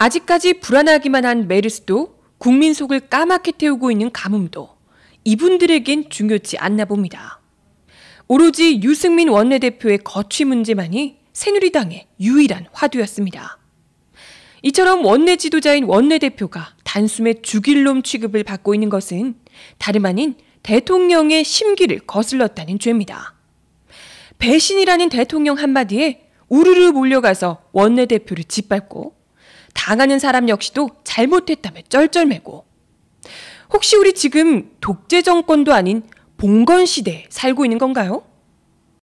아직까지 불안하기만 한 메르스도 국민 속을 까맣게 태우고 있는 가뭄도 이분들에겐 중요치 않나 봅니다. 오로지 유승민 원내대표의 거취 문제만이 새누리당의 유일한 화두였습니다. 이처럼 원내 지도자인 원내대표가 단숨에 죽일놈 취급을 받고 있는 것은 다름 아닌 대통령의 심기를 거슬렀다는 죄입니다. 배신이라는 대통령 한마디에 우르르 몰려가서 원내대표를 짓밟고 당하는 사람 역시도 잘못했다며 쩔쩔매고 혹시 우리 지금 독재 정권도 아닌 봉건 시대에 살고 있는 건가요?